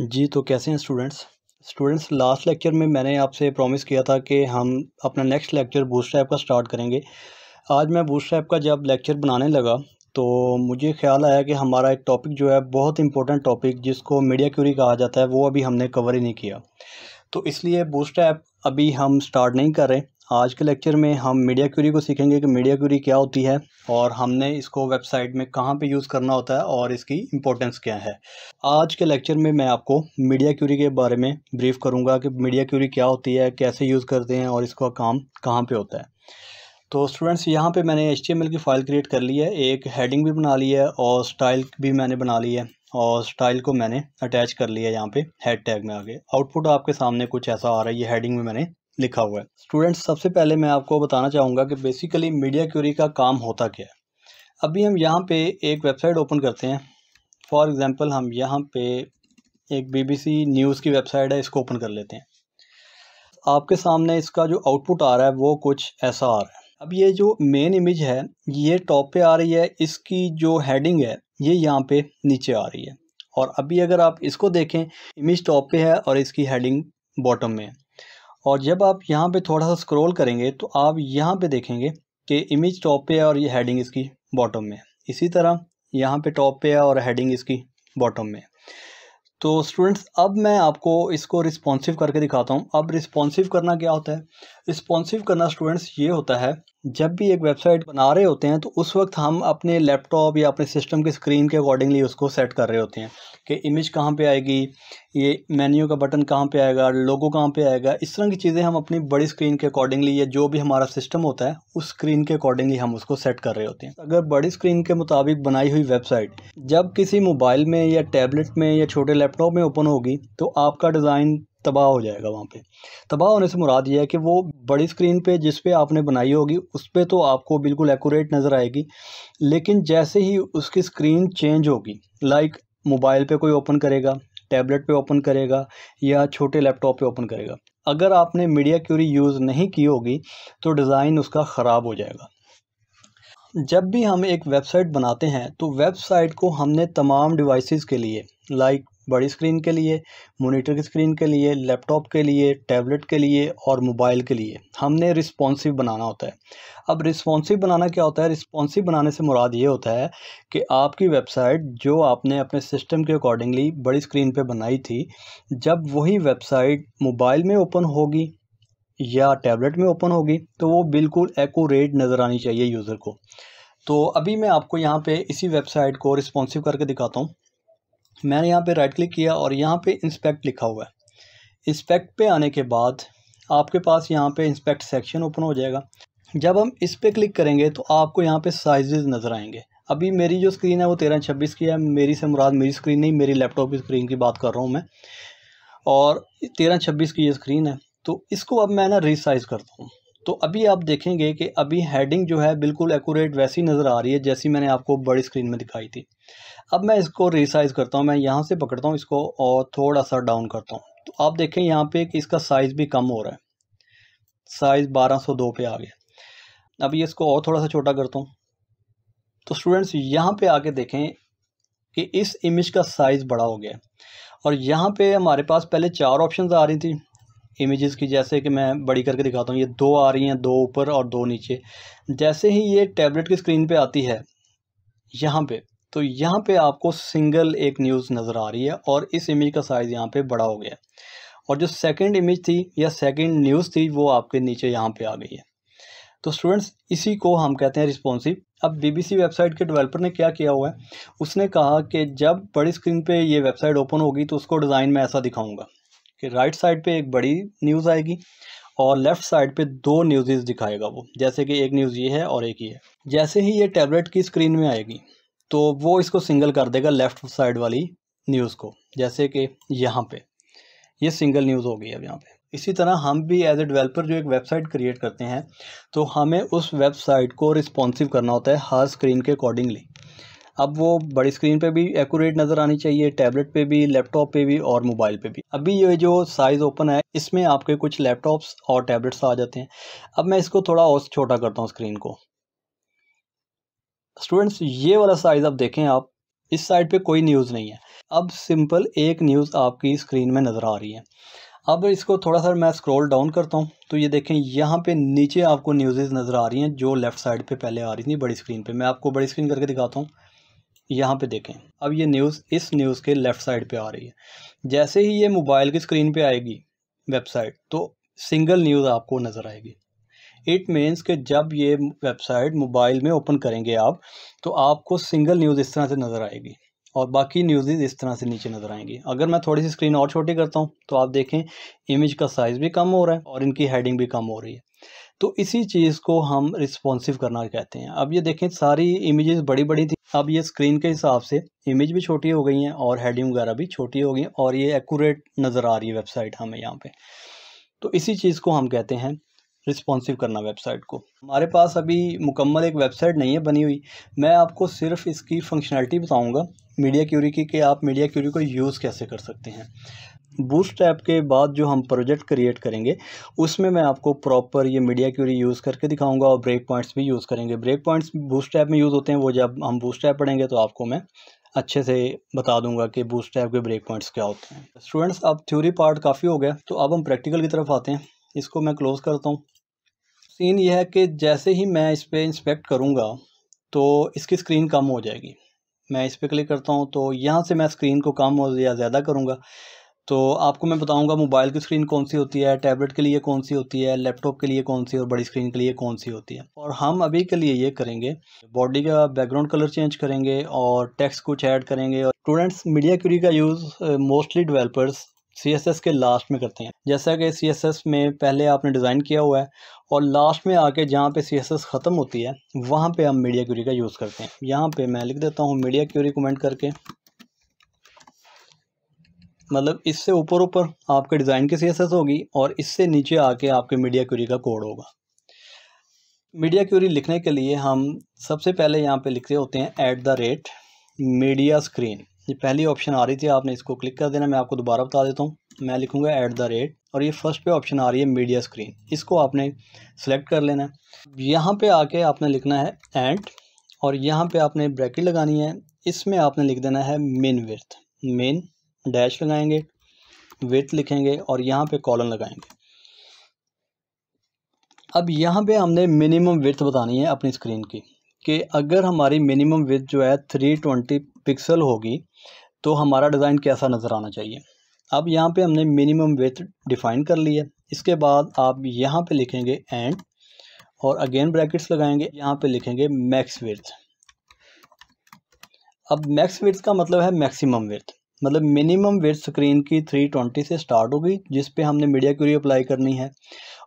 जी तो कैसे हैं स्टूडेंट्स स्टूडेंट्स लास्ट लेक्चर में मैंने आपसे प्रॉमिस किया था कि हम अपना नेक्स्ट लेक्चर बूस्टर ऐप का स्टार्ट करेंगे आज मैं बूस्टर ऐप का जब लेक्चर बनाने लगा तो मुझे ख्याल आया कि हमारा एक टॉपिक जो है बहुत इंपॉर्टेंट टॉपिक जिसको मीडिया क्यूरी कहा जाता है वो अभी हमने कवर ही नहीं किया तो इसलिए बूस्ट ऐप अभी हम स्टार्ट नहीं कर रहे आज के लेक्चर में हम मीडिया क्यूरी को सीखेंगे कि मीडिया क्यूरी क्या होती है और हमने इसको वेबसाइट में कहाँ पे यूज़ करना होता है और इसकी इम्पोर्टेंस क्या है आज के लेक्चर में मैं आपको मीडिया क्यूरी के बारे में ब्रीफ करूँगा कि मीडिया क्यूरी क्या होती है कैसे यूज़ करते हैं और इसका काम कहाँ पर होता है तो स्टूडेंट्स यहाँ पर मैंने एच की फ़ाइल क्रिएट कर ली है एक हेडिंग भी बना ली है और स्टाइल भी मैंने बना ली है और स्टाइल को मैंने अटैच कर लिया यहाँ पे हेड टैग में आगे आउटपुट आपके सामने कुछ ऐसा आ रहा है ये हेडिंग में मैंने लिखा हुआ है स्टूडेंट्स सबसे पहले मैं आपको बताना चाहूँगा कि बेसिकली मीडिया क्यूरी का काम होता क्या है अभी हम यहाँ पे एक वेबसाइट ओपन करते हैं फॉर एग्ज़ाम्पल हम यहाँ पे एक बीबीसी न्यूज़ की वेबसाइट है इसको ओपन कर लेते हैं आपके सामने इसका जो आउटपुट आ रहा है वो कुछ ऐसा आ रहा है अब ये जो मेन इमेज है ये टॉप पे आ रही है इसकी जो हैडिंग है ये यहाँ पे नीचे आ रही है और अभी अगर आप इसको देखें इमेज टॉप पे है और इसकी हेडिंग बॉटम में है और जब आप यहाँ पे थोड़ा सा स्क्रॉल करेंगे तो आप यहाँ पे देखेंगे कि इमेज टॉप पे है और ये हेडिंग इसकी बॉटम में इसी तरह यहाँ पे टॉप पे है और हेडिंग इसकी बॉटम में तो स्टूडेंट्स अब मैं आपको इसको रिस्पॉन्सिव करके दिखाता हूँ अब रिस्पॉन्सिव करना क्या होता है रिस्पॉन्सिव करना स्टूडेंट्स ये होता है जब भी एक वेबसाइट बना रहे होते हैं तो उस वक्त हम अपने लैपटॉप या अपने सिस्टम के स्क्रीन के अकॉर्डिंगली उसको सेट कर रहे होते हैं कि इमेज कहाँ पे आएगी ये मेन्यू का बटन कहाँ पे आएगा लोगो कहाँ पे आएगा इस तरह की चीज़ें हम अपनी बड़ी स्क्रीन के अकॉर्डिंगली या जो भी हमारा सिस्टम होता है उस स्क्रीन के अकॉर्डिंगली हम उसको सेट कर रहे होते हैं अगर बड़ी स्क्रीन के मुताबिक बनाई हुई वेबसाइट जब किसी मोबाइल में या टैबलेट में या छोटे लैपटॉप में ओपन होगी तो आपका डिज़ाइन तबाह हो जाएगा वहाँ पे तबाह होने से मुराद ये है कि वो बड़ी स्क्रीन पे जिस पे आपने बनाई होगी उस पर तो आपको बिल्कुल एक्यूरेट नज़र आएगी लेकिन जैसे ही उसकी स्क्रीन चेंज होगी लाइक मोबाइल पे कोई ओपन करेगा टैबलेट पे ओपन करेगा या छोटे लैपटॉप पे ओपन करेगा अगर आपने मीडिया क्यूरी यूज़ नहीं की होगी तो डिज़ाइन उसका ख़राब हो जाएगा जब भी हम एक वेबसाइट बनाते हैं तो वेबसाइट को हमने तमाम डिवाइसेस के लिए लाइक बड़ी स्क्रीन के लिए मोनीटर की स्क्रीन के लिए लैपटॉप के लिए टैबलेट के लिए और मोबाइल के लिए हमने रिस्पॉन्सिव बनाना होता है अब रिस्पॉन्सिव बनाना क्या होता है रिस्पॉन्सिव बनाने से मुराद ये होता है कि आपकी वेबसाइट जो आपने अपने सिस्टम के अकॉर्डिंगली बड़ी स्क्रीन पे बनाई थी जब वही वेबसाइट मोबाइल में ओपन होगी या टैबलेट में ओपन होगी तो वो बिल्कुल एकूरेट नज़र आनी चाहिए यूज़र को तो अभी मैं आपको यहाँ पे इसी वेबसाइट को रिस्पॉन्सिव करके दिखाता हूँ मैंने यहाँ पे राइट क्लिक किया और यहाँ पे इंस्पेक्ट लिखा हुआ है इंस्पेक्ट पे आने के बाद आपके पास यहाँ पे इंस्पेक्ट सेक्शन ओपन हो जाएगा जब हम इस पर क्लिक करेंगे तो आपको यहाँ पे साइजेस नज़र आएंगे अभी मेरी जो स्क्रीन है वो तेरह छब्बीस की है मेरी से मुराद मेरी स्क्रीन नहीं मेरी लैपटॉप की स्क्रीन की बात कर रहा हूँ मैं और तेरह छब्बीस की ये स्क्रीन है तो इसको अब मैं ना रिसाइज़ करता हूँ तो अभी आप देखेंगे कि अभी हेडिंग जो है बिल्कुल एकूरेट वैसी नज़र आ रही है जैसी मैंने आपको बड़ी स्क्रीन में दिखाई थी अब मैं इसको रिसाइज़ करता हूँ मैं यहाँ से पकड़ता हूँ इसको और थोड़ा सा डाउन करता हूँ तो आप देखें यहाँ पे कि इसका साइज़ भी कम हो रहा है साइज़ दो पे आ गया अब इसको और थोड़ा सा छोटा करता हूँ तो स्टूडेंट्स यहाँ पर आके देखें कि इस इमेज का साइज़ बड़ा हो गया और यहाँ पे हमारे पास पहले चार ऑप्शन आ रही थी इमेजेस की जैसे कि मैं बड़ी करके दिखाता हूँ ये दो आ रही हैं दो ऊपर और दो नीचे जैसे ही ये टैबलेट की स्क्रीन पे आती है यहाँ पे तो यहाँ पे आपको सिंगल एक न्यूज़ नज़र आ रही है और इस इमेज का साइज़ यहाँ पे बड़ा हो गया और जो सेकंड इमेज थी या सेकंड न्यूज़ थी वो आपके नीचे यहाँ पर आ गई है तो स्टूडेंट्स इसी को हम कहते हैं रिस्पॉन्सिव अब बीबीसी वेबसाइट के डेवलपर ने क्या किया हुआ है उसने कहा कि जब बड़ी स्क्रीन पे ये वेबसाइट ओपन होगी तो उसको डिज़ाइन में ऐसा दिखाऊंगा कि राइट साइड पे एक बड़ी न्यूज़ आएगी और लेफ़्ट साइड पे दो न्यूज़ दिखाएगा वो जैसे कि एक न्यूज़ ये है और एक ये है जैसे ही ये टैबलेट की स्क्रीन में आएगी तो वो इसको सिंगल कर देगा लेफ़्ट साइड वाली न्यूज़ को जैसे कि यहाँ पर ये सिंगल न्यूज़ हो गई अब यहाँ पर इसी तरह हम भी एज ए डेवलपर जो एक वेबसाइट क्रिएट करते हैं तो हमें उस वेबसाइट को रिस्पॉन्सिव करना होता है हर स्क्रीन के अकॉर्डिंगली अब वो बड़ी स्क्रीन पे भी एक्यूरेट नज़र आनी चाहिए टैबलेट पे भी लैपटॉप पे भी और मोबाइल पे भी अभी ये जो साइज़ ओपन है इसमें आपके कुछ लैपटॉप्स और टैबलेट्स आ जाते हैं अब मैं इसको थोड़ा और छोटा करता हूँ स्क्रीन को स्टूडेंट्स ये वाला साइज़ आप देखें आप इस साइड पे कोई न्यूज़ नहीं है अब सिंपल एक न्यूज़ आपकी स्क्रीन में नज़र आ रही है अब इसको थोड़ा सा मैं स्क्रॉल डाउन करता हूँ तो ये देखें यहाँ पे नीचे आपको न्यूज़ेस नज़र आ रही हैं जो लेफ़्ट साइड पे पहले आ रही थी बड़ी स्क्रीन पे मैं आपको बड़ी स्क्रीन करके दिखाता हूँ यहाँ पे देखें अब ये न्यूज़ इस न्यूज़ के लेफ़्ट साइड पे आ रही है जैसे ही ये मोबाइल की स्क्रीन पे आएगी वेबसाइट तो सिंगल न्यूज़ आपको नज़र आएगी इट मीन्स कि जब ये वेबसाइट मोबाइल में ओपन करेंगे आप तो आपको सिंगल न्यूज़ इस तरह से नज़र आएगी और बाकी न्यूज़ इस तरह से नीचे नज़र आएंगी अगर मैं थोड़ी सी स्क्रीन और छोटी करता हूँ तो आप देखें इमेज का साइज़ भी कम हो रहा है और इनकी हेडिंग भी कम हो रही है तो इसी चीज़ को हम रिस्पॉन्सिव करना कहते हैं अब ये देखें सारी इमेजेस बड़ी बड़ी थी अब ये स्क्रीन के हिसाब से इमेज भी छोटी हो गई हैं और हेडिंग वगैरह भी छोटी हो गई और ये एक्यूरेट नज़र आ रही है वेबसाइट हमें यहाँ पे तो इसी चीज़ को हम कहते हैं रिस्पॉन्सिव करना वेबसाइट को हमारे पास अभी मुकम्मल एक वेबसाइट नहीं है बनी हुई मैं आपको सिर्फ इसकी फंक्शनैलिटी बताऊँगा मीडिया क्यूरी की कि आप मीडिया क्यूरी को यूज़ कैसे कर सकते हैं बूस्ट ऐप के बाद जो हम प्रोजेक्ट क्रिएट करेंगे उसमें मैं आपको प्रॉपर ये मीडिया क्यूरी यूज़ करके दिखाऊंगा और ब्रेक पॉइंट्स भी यूज़ करेंगे ब्रेक पॉइंट्स बूस्ट ऐप में यूज़ होते हैं वो जब हम बूस्ट ऐप पढ़ेंगे तो आपको मैं अच्छे से बता दूंगा कि बूस्ट ऐप के ब्रेक पॉइंट्स क्या होते हैं स्टूडेंट्स अब थ्योरी पार्ट काफ़ी हो गया तो अब हम प्रैक्टिकल की तरफ आते हैं इसको मैं क्लोज़ करता हूँ सीन यह है कि जैसे ही मैं इस पर इंस्पेक्ट करूँगा तो इसकी स्क्रीन कम हो जाएगी मैं इस पर क्लिक करता हूँ तो यहाँ से मैं स्क्रीन को कम और या ज़्यादा करूँगा तो आपको मैं बताऊंगा मोबाइल की स्क्रीन कौन सी होती है टैबलेट के लिए कौन सी होती है लैपटॉप के लिए कौन सी और बड़ी स्क्रीन के लिए कौन सी होती है और हम अभी के लिए ये करेंगे बॉडी का बैकग्राउंड कलर चेंज करेंगे और टेक्स्ट कुछ ऐड करेंगे और स्टूडेंट्स मीडिया क्यूरी का use mostly developers C S S के लास्ट में करते हैं जैसा कि सी एस एस में पहले आपने डिज़ाइन किया हुआ है और लास्ट में आके जहाँ पे सी एस एस ख़त्म होती है वहाँ पे हम मीडिया क्यूरी का यूज़ करते हैं यहाँ पे मैं लिख देता हूँ मीडिया क्यूरी कमेंट करके मतलब इससे ऊपर ऊपर आपके डिज़ाइन की सीएसएस होगी और इससे नीचे आके आपके मीडिया क्यूरी का कोड होगा मीडिया क्यूरी लिखने के लिए हम सबसे पहले यहाँ पे लिखते होते हैं at the rate media screen ये पहली ऑप्शन आ रही थी आपने इसको क्लिक कर देना मैं आपको दोबारा बता देता हूँ मैं लिखूँगा ऐट द रेट और ये फर्स्ट पे ऑप्शन आ रही है मीडिया स्क्रीन इसको आपने सेलेक्ट कर लेना है यहाँ पर आके आपने लिखना है एंड और यहाँ पर आपने ब्रैकेट लगानी है इसमें आपने लिख देना है मेन विर्थ मेन डैश लगाएंगे वेट लिखेंगे और यहाँ पे कॉलन लगाएंगे अब यहाँ पे हमने मिनिमम विथ बतानी है अपनी स्क्रीन की कि अगर हमारी मिनिमम विथ जो है थ्री ट्वेंटी पिक्सल होगी तो हमारा डिज़ाइन कैसा नज़र आना चाहिए अब यहाँ पे हमने मिनिमम विथ डिफ़ाइन कर ली है इसके बाद आप यहाँ पे लिखेंगे एंड और अगेन ब्रैकेट्स लगाएंगे यहाँ पे लिखेंगे मैक्स विथ अब मैक्स विथ का मतलब है मैक्सिमम विथ मतलब मिनिमम वेट स्क्रीन की थ्री ट्वेंटी से स्टार्ट होगी जिस पे हमने मीडिया क्यूरी अप्लाई करनी है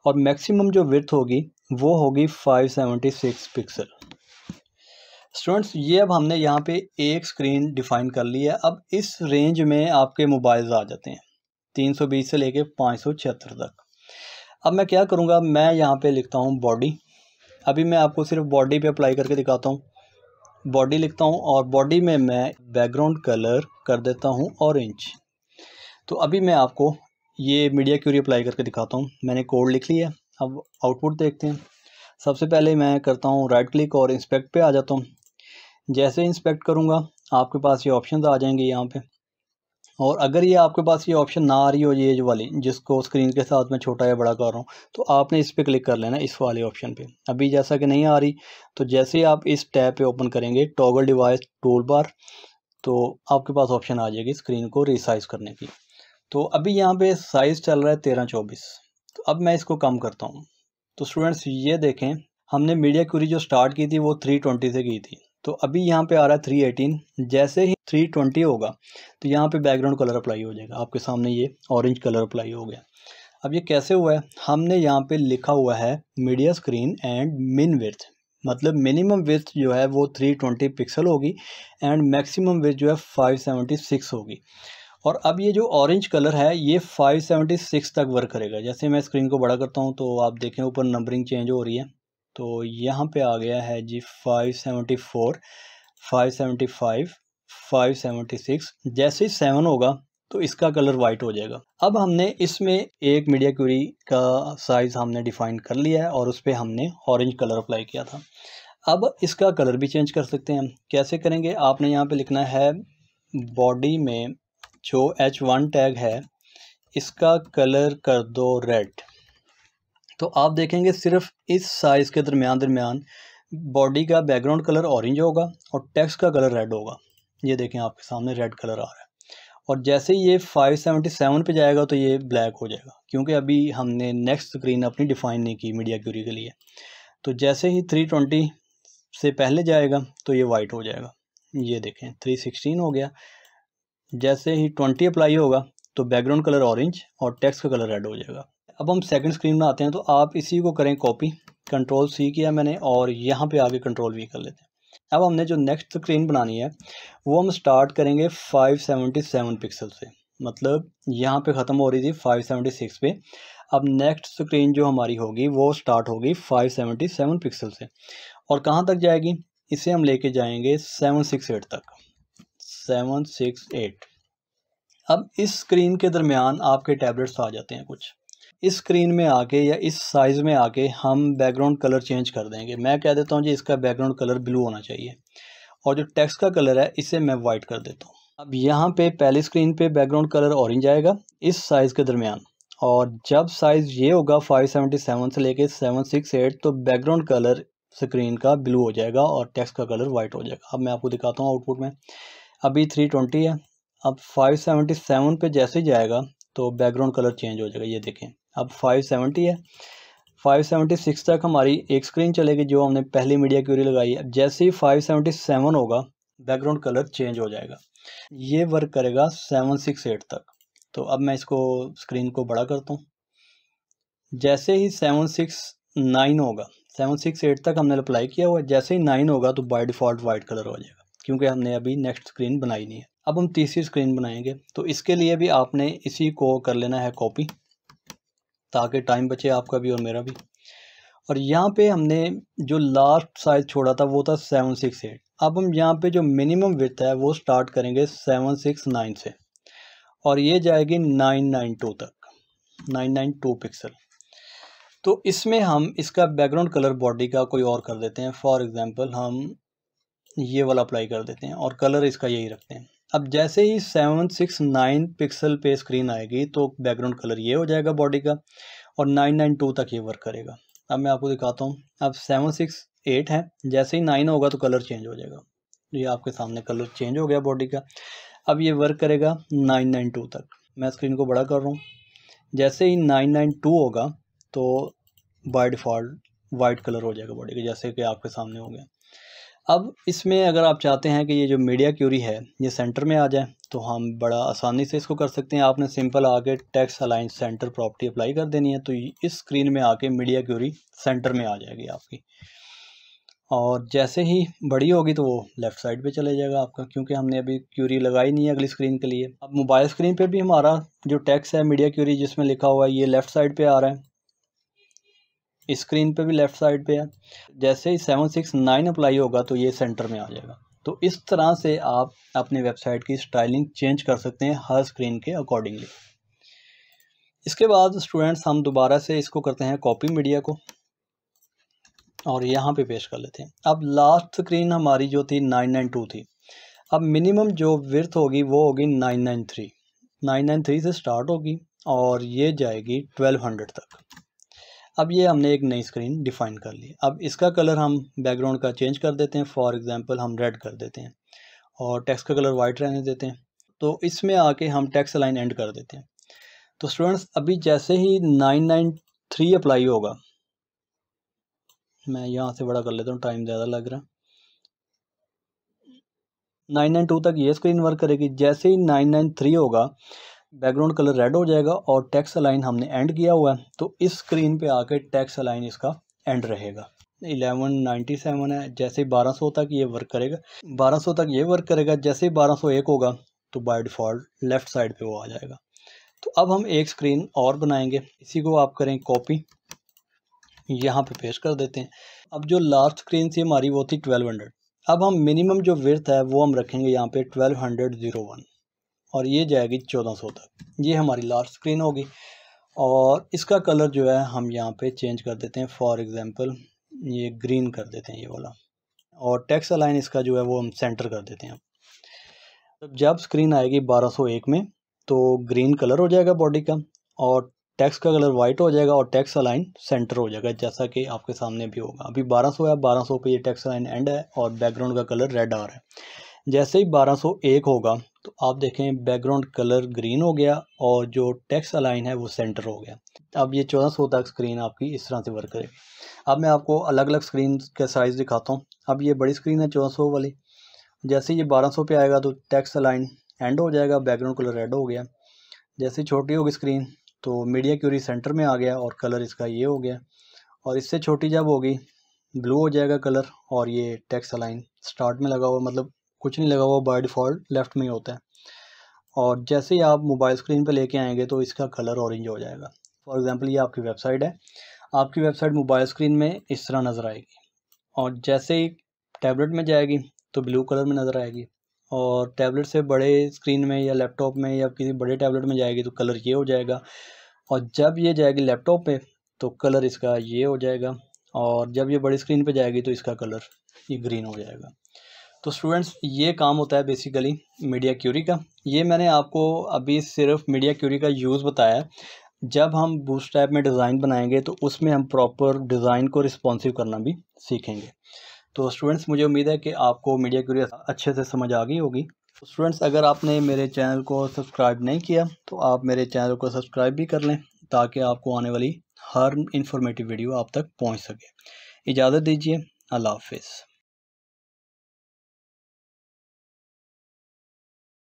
और मैक्सिमम जो विथ होगी वो होगी five seventy six pixel students ये अब हमने यहाँ पे एक स्क्रीन डिफाइन कर ली है अब इस रेंज में आपके मोबाइल्स आ जाते हैं तीन सौ बीस से लेके पाँच सौ छिहत्तर तक अब मैं क्या करूँगा मैं यहाँ पर लिखता हूँ बॉडी अभी मैं आपको सिर्फ बॉडी पर अप्लाई करके दिखाता हूँ बॉडी लिखता हूँ और बॉडी में मैं बैकग्राउंड कलर कर देता हूँ ऑरेंज तो अभी मैं आपको ये मीडिया क्यूरी अप्लाई करके दिखाता हूँ मैंने कोड लिख लिया अब आउटपुट देखते हैं सबसे पहले मैं करता हूँ राइट क्लिक और इंस्पेक्ट पे आ जाता हूँ जैसे इंस्पेक्ट करूँगा आपके पास ये ऑप्शन आ जाएंगे यहाँ पे और अगर ये आपके पास ये ऑप्शन ना आ रही हो ये जो वाली जिसको स्क्रीन के साथ मैं छोटा या बड़ा कर रहा हूँ तो आपने इस पर क्लिक कर लेना इस वाले ऑप्शन पे अभी जैसा कि नहीं आ रही तो जैसे ही आप इस टैब पे ओपन करेंगे टॉगल डिवाइस टूल बार तो आपके पास ऑप्शन आ जाएगी स्क्रीन को रिसाइज़ करने की तो अभी यहाँ पर साइज़ चल रहा है तेरह चौबीस तो अब मैं इसको कम करता हूँ तो स्टूडेंट्स ये देखें हमने मीडिया क्यूरी जो स्टार्ट की थी वो थ्री ट्वेंटी से की थी तो अभी यहाँ पे आ रहा है थ्री एटीन जैसे ही थ्री ट्वेंटी होगा तो यहाँ पे बैकग्राउंड कलर अप्लाई हो जाएगा आपके सामने ये ऑरेंज कलर अप्लाई हो गया अब ये कैसे हुआ है हमने यहाँ पे लिखा हुआ है media screen and min width मतलब मिनिमम विथ जो है वो थ्री ट्वेंटी पिक्सल होगी एंड मैक्सिमम विथ जो है फाइव सेवेंटी सिक्स होगी और अब ये जो ऑरेंज कलर है ये 576 तक वर्क करेगा जैसे मैं स्क्रीन को बड़ा करता हूँ तो आप देखें ऊपर नंबरिंग चेंज हो रही है तो यहाँ पे आ गया है जी five seventy four five seventy five five seventy six जैसे ही सेवन होगा तो इसका कलर वाइट हो जाएगा अब हमने इसमें एक मीडिया क्यूरी का साइज़ हमने डिफाइन कर लिया है और उस पर हमने ऑरेंज कलर अप्लाई किया था अब इसका कलर भी चेंज कर सकते हैं कैसे करेंगे आपने यहाँ पे लिखना है बॉडी में जो एच वन टैग है इसका कलर कर दो रेड तो आप देखेंगे सिर्फ इस साइज़ के दरमियान दरमियान बॉडी का बैकग्राउंड कलर ऑरेंज होगा और टेक्स्ट का कलर रेड होगा ये देखें आपके सामने रेड कलर आ रहा है और जैसे ही ये 577 पे जाएगा तो ये ब्लैक हो जाएगा क्योंकि अभी हमने नेक्स्ट स्क्रीन अपनी डिफ़ाइन नहीं की मीडिया क्यूरी के लिए तो जैसे ही 320 से पहले जाएगा तो ये वाइट हो जाएगा ये देखें 316 हो गया जैसे ही 20 अप्लाई होगा तो बैकग्राउंड कलर ऑरेंज और टेक्स्ट का कलर रेड हो जाएगा अब हम सेकंड स्क्रीन में आते हैं तो आप इसी को करें कॉपी कंट्रोल सी किया मैंने और यहाँ पे आगे कंट्रोल वी कर लेते हैं अब हमने जो नेक्स्ट स्क्रीन बनानी है वो हम स्टार्ट करेंगे 577 पिक्सल से मतलब यहाँ पे ख़त्म हो रही थी 576 पे अब नेक्स्ट स्क्रीन जो हमारी होगी वो स्टार्ट होगी 577 पिक्सल से और कहाँ तक जाएगी इसे हम लेके जाएंगे 768 तक 768 अब इस स्क्रीन के दरमियान आपके टैबलेट्स आ जाते हैं कुछ इस स्क्रीन में आके या इस साइज़ में आके हम बैकग्राउंड कलर चेंज कर देंगे मैं कह देता हूँ जी इसका बैकग्राउंड कलर ब्लू होना चाहिए और जो टेक्स्ट का कलर है इसे मैं वाइट कर देता हूँ अब यहाँ पे पहली स्क्रीन पे बैकग्राउंड कलर ऑरेंज आएगा इस साइज़ के दरमियान और जब साइज़ ये होगा 577 से लेके 768 तो बैकग्राउंड कलर स्क्रीन का ब्लू हो जाएगा और टेक्स्ट का कलर वाइट हो जाएगा अब मैं आपको दिखाता हूँ आउटपुट में अभी 320 है अब 577 पे जैसे ही जाएगा तो बैकग्राउंड कलर चेंज हो जाएगा ये देखें अब 570 है 576 तक हमारी एक स्क्रीन चलेगी जो हमने पहली मीडिया क्यूरी लगाई है जैसे ही 577 होगा बैकग्राउंड कलर चेंज हो जाएगा ये वर्क करेगा 768 तक तो अब मैं इसको स्क्रीन को बड़ा करता हूँ जैसे ही 769 होगा 768 तक हमने अप्लाई किया हुआ जैसे ही नाइन होगा तो बाई डिफ़ॉल्ट वाइट कलर हो जाएगा क्योंकि हमने अभी नेक्स्ट स्क्रीन बनाई नहीं है अब हम तीसरी स्क्रीन बनाएंगे तो इसके लिए भी आपने इसी को कर लेना है कॉपी ताकि टाइम बचे आपका भी और मेरा भी और यहाँ पे हमने जो लास्ट साइज़ छोड़ा था वो था सेवन सिक्स एट अब हम यहाँ पे जो मिनिमम विथ है वो स्टार्ट करेंगे सेवन सिक्स नाइन से और ये जाएगी नाइन नाइन टू तक नाइन नाइन टू पिक्सल तो इसमें हम इसका बैकग्राउंड कलर बॉडी का कोई और कर देते हैं फॉर एग्ज़ाम्पल हम ये वाला अप्लाई कर देते हैं और कलर इसका यही रखते हैं अब जैसे ही सेवन सिक्स नाइन पिक्सल पे स्क्रीन आएगी तो बैकग्राउंड कलर ये हो जाएगा बॉडी का और नाइन नाइन टू तक ये वर्क करेगा अब मैं आपको दिखाता हूँ अब सेवन सिक्स एट है जैसे ही नाइन होगा तो कलर चेंज हो जाएगा ये आपके सामने कलर चेंज हो गया बॉडी का अब ये वर्क करेगा नाइन नाइन टू तक मैं स्क्रीन को बड़ा कर रहा हूँ जैसे ही नाइन नाइन टू होगा तो बाई डिफ़ॉल्ट वाइट कलर हो जाएगा बॉडी का जैसे कि आपके सामने हो गया अब इसमें अगर आप चाहते हैं कि ये जो मीडिया क्यूरी है ये सेंटर में आ जाए तो हम बड़ा आसानी से इसको कर सकते हैं आपने सिंपल आके टैक्स अलाइंस सेंटर प्रॉपर्टी अप्लाई कर देनी है तो इस स्क्रीन में आके मीडिया क्यूरी सेंटर में आ जाएगी आपकी और जैसे ही बड़ी होगी तो वो लेफ़्ट साइड पे चले जाएगा आपका क्योंकि हमने अभी क्यूरी लगाई नहीं है अगली स्क्रीन के लिए अब मोबाइल स्क्रीन पे भी हमारा जो टैक्स है मीडिया क्यूरी जिसमें लिखा हुआ है ये लेफ़्ट साइड पे आ रहा है स्क्रीन पे भी लेफ़्ट साइड पे है जैसे ही सेवन सिक्स नाइन अप्लाई होगा तो ये सेंटर में आ जाएगा तो इस तरह से आप अपने वेबसाइट की स्टाइलिंग चेंज कर सकते हैं हर स्क्रीन के अकॉर्डिंगली इसके बाद स्टूडेंट्स हम दोबारा से इसको करते हैं कॉपी मीडिया को और यहाँ पे पेश कर लेते हैं अब लास्ट स्क्रीन हमारी जो थी नाइन नाइन टू थी अब मिनिमम जो विर्थ होगी वो होगी nine nine three nine nine three से स्टार्ट होगी और ये जाएगी ट्वेल्व हंड्रेड तक अब ये हमने एक नई स्क्रीन डिफ़ाइन कर ली अब इसका कलर हम बैकग्राउंड का चेंज कर देते हैं फॉर एग्ज़ाम्पल हम रेड कर देते हैं और टैक्स का कलर वाइट रहने देते हैं तो इसमें आके हम टैक्स लाइन एंड कर देते हैं तो स्टूडेंट्स अभी जैसे ही नाइन नाइन थ्री अप्लाई होगा मैं यहाँ से बड़ा कर लेता हूँ टाइम ज़्यादा लग रहा नाइन नाइन टू तक ये स्क्रीन वर्क करेगी जैसे ही नाइन नाइन थ्री होगा बैकग्राउंड कलर रेड हो जाएगा और टैक्स अलाइन हमने एंड किया हुआ है तो इस स्क्रीन पे आके टैक्स अलाइन इसका एंड रहेगा 1197 है जैसे ही 1200 तक ये वर्क करेगा 1200 तक ये वर्क करेगा जैसे ही 1201 होगा तो बाय डिफ़ॉल्ट लेफ़्ट साइड पे वो आ जाएगा तो अब हम एक स्क्रीन और बनाएंगे इसी को आप करें कॉपी यहाँ पे पेश कर देते हैं अब जो लास्ट स्क्रीन थी हमारी वो थी हंड्रेड अब हम मिनिमम जो विर्थ है वो हम रखेंगे यहाँ पे जीरो वन और ये जाएगी चौदह सौ तक ये हमारी लार्ज स्क्रीन होगी और इसका कलर जो है हम यहाँ पे चेंज कर देते हैं फॉर एग्ज़ाम्पल ये ग्रीन कर देते हैं ये वाला और टैक्स अलाइन इसका जो है वो हम सेंटर कर देते हैं जब स्क्रीन आएगी 1201 में तो ग्रीन कलर हो जाएगा बॉडी का और टैक्स का कलर वाइट हो जाएगा और टैक्स अलाइन सेंटर हो जाएगा जैसा कि आपके सामने भी होगा अभी 1200 है 1200 पे ये टैक्स अलाइन एंड है और बैकग्राउंड का कलर रेड आ रहा है जैसे ही 1201 होगा तो आप देखें बैकग्राउंड कलर ग्रीन हो गया और जो टेक्स अलाइन है वो सेंटर हो गया अब ये 1400 तक स्क्रीन आपकी इस तरह से वर्क करेगी अब मैं आपको अलग अलग स्क्रीन का साइज़ दिखाता हूँ अब ये बड़ी स्क्रीन है 1400 वाली जैसे ये 1200 पे आएगा तो टेक्स अलाइन एंड हो जाएगा बैकग्राउंड कलर रेड हो गया जैसे छोटी होगी स्क्रीन तो मीडिया क्यूरी सेंटर में आ गया और कलर इसका ये हो गया और इससे छोटी जब होगी ब्लू हो जाएगा कलर और ये टेक्स अलाइन स्टार्ट में लगा हुआ मतलब कुछ नहीं लगा हुआ बाय डिफ़ॉल्ट लेफ़्ट में ही होता है और जैसे ही आप मोबाइल स्क्रीन पर लेके आएंगे तो इसका कलर ऑरेंज हो जाएगा फॉर एग्ज़ाम्पल ये आपकी वेबसाइट है आपकी वेबसाइट मोबाइल स्क्रीन में इस तरह नज़र आएगी और जैसे ही टैबलेट में जाएगी तो ब्लू कलर में नज़र आएगी और टैबलेट से बड़े स्क्रीन में या लैपटॉप में या किसी बड़े टैबलेट में जाएगी तो कलर ये हो जाएगा और जब ये जाएगी लैपटॉप पे तो कलर इसका ये हो जाएगा और जब ये बड़ी स्क्रीन पे जाएगी तो इसका कलर ये ग्रीन हो जाएगा तो स्टूडेंट्स ये काम होता है बेसिकली मीडिया क्यूरी का ये मैंने आपको अभी सिर्फ मीडिया क्यूरी का यूज़ बताया है जब हम बूस्ट ऐप में डिज़ाइन बनाएंगे तो उसमें हम प्रॉपर डिज़ाइन को रिस्पॉन्सिव करना भी सीखेंगे तो स्टूडेंट्स मुझे उम्मीद है कि आपको मीडिया क्यूरी अच्छे से समझ आ गई होगी स्टूडेंट्स तो अगर आपने मेरे चैनल को सब्सक्राइब नहीं किया तो आप मेरे चैनल को सब्सक्राइब भी कर लें ताकि आपको आने वाली हर इन्फॉर्मेटिव वीडियो आप तक पहुँच सके इजाज़त दीजिए अल्लाह हाफिज़